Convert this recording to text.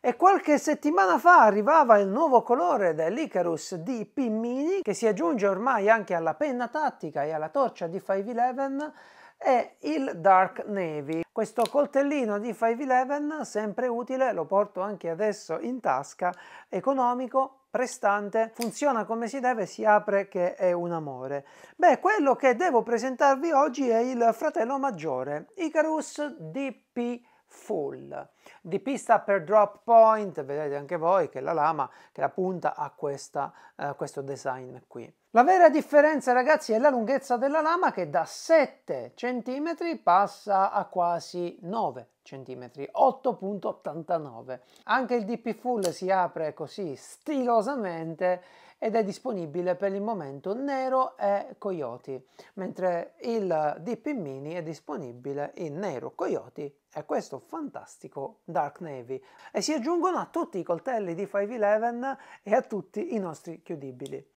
E qualche settimana fa arrivava il nuovo colore dell'Icarus DP Mini che si aggiunge ormai anche alla penna tattica e alla torcia di 511, è il Dark Navy. Questo coltellino di 511, sempre utile, lo porto anche adesso in tasca, economico, prestante, funziona come si deve, si apre che è un amore. Beh, quello che devo presentarvi oggi è il fratello maggiore, Icarus DP Mini full. Di pista per drop point, vedete anche voi che la lama, che la punta ha questa, eh, questo design qui. La vera differenza ragazzi è la lunghezza della lama che da 7 cm passa a quasi 9 cm, 8.89. Anche il DP Full si apre così stilosamente ed è disponibile per il momento nero e coyote, mentre il DP Mini è disponibile in nero, coyote e questo fantastico Dark Navy. E si aggiungono a tutti i coltelli di 511 e a tutti i nostri chiudibili.